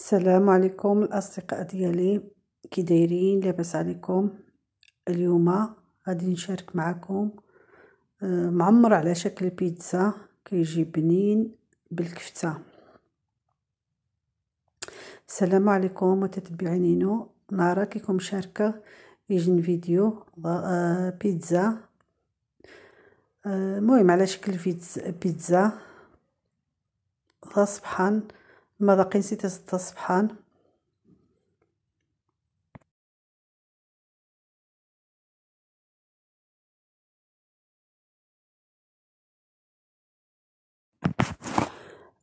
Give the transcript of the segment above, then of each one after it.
السلام عليكم الاصدقاء ديالي كي دايرين لاباس عليكم اليوم غادي نشارك معكم آه، معمر على شكل بيتزا كيجي بنين بالكفته السلام عليكم متتبعي نينو نهار كيكون شاركه يجي فيديو آه، بيتزا آه، المهم على شكل بيتزا غا صبحان ما باقي نسيت زدت الصبحان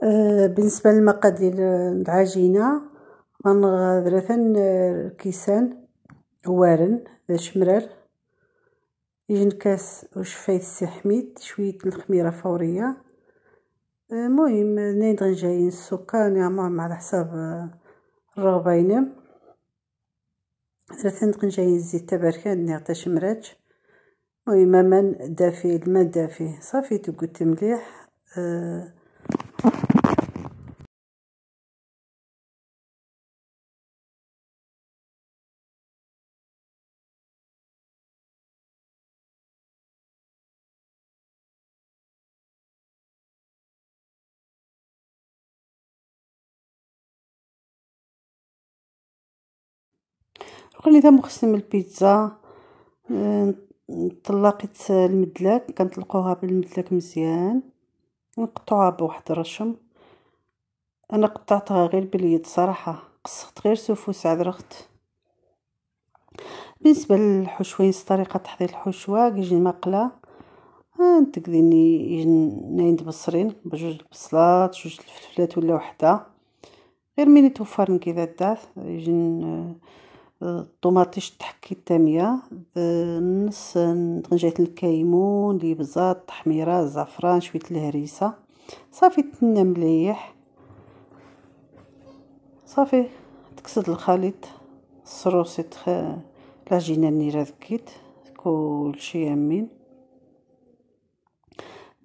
أه، بالنسبه للمقادير أه، العجينه غنغادر ثان أه، كيسان وارن ذا شمرار يجي نكاس وشفاية السي حميد شويه الخميره فوريه المهم نيضا جايين السكان يعمرهم على حساب آه، الرغبة ينام ثلاثة دقن جايين الزيت تبركان نعطي شمراج المهم ما دافي الماء دافي صافي تقد مليح آه، وقال لي دابا نقسم البيتزا طلقت المدلاك كنطلقوها بالمدلاك مزيان نقطعوها بواحد الرشم انا قطعتها غير باليد صراحه قصقت غير سوفوس عذرخت بالنسبه للحشوين طريقه تحضير الحشوه كيجي المقله نتكديني نايد بصرين بجوج البصلات جوج الفلفلات ولا وحده غير ملي توفرن كي دات يجي الطوماطيش تحكي التاميه نص طنجيه الكيمون بزاف التحميره الزعفران شويه الهريسه صافي تنى مليح صافي تكسد الخليط الصروسيط تخ... العجينه النيره ذكيت كلشي يمين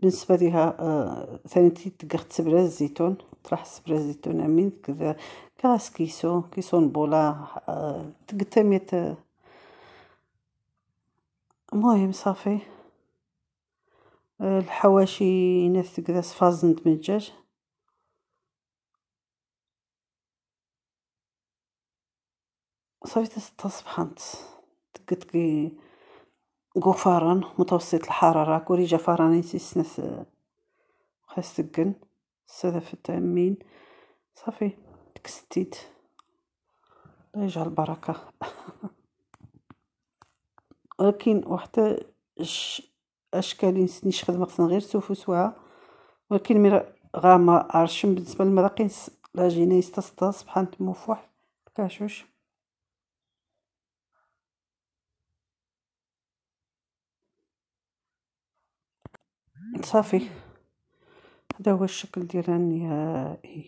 بالنسبه ليها آه، ثاني تيتقغ تبرا الزيتون ترحس برازيتونا من كذا كاس كيسو كيسو نبولا تقتميت آه، المهم صافي آه، الحواشي ناس كذا صفازنت من الجاج صافي صبحانت تقد كي غفران متوسط الحرارة كوري جفران نسيس ناس خاص تقن استضافة التأمين صافي تكستيت الله يجعل البركة ولكن وحتى اشكال نسني خدمة خصنا غير سوف وسوعة ولكن مي غاما عرشم بالنسبة للمراقين لا جينا يستصدا سبحان تمو فواحد صافي هذا هو الشكل ديالها النهائي إيه.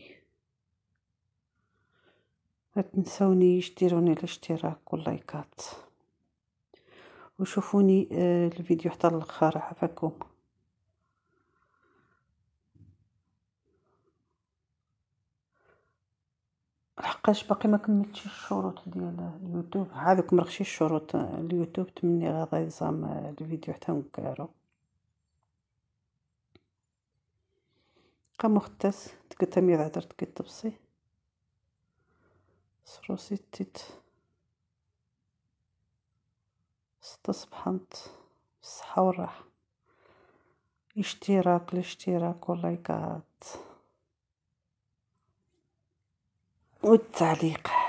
ما تنسونيش ديروني الاشتراك واللايكات وشوفوني آه، الفيديو حتى الاخر عفاكم لحقاش باقي ما كملتش الشروط ديال اليوتيوب هذوك مرخشي الشروط اليوتيوب تمني غادي يزام الفيديو حتى نكارو قمختس تقدمي ذعدر تقدبسي سروسي تيت استصبحنت بالصحة والراحة اشتراك الاشتراك واللايكات والتعليق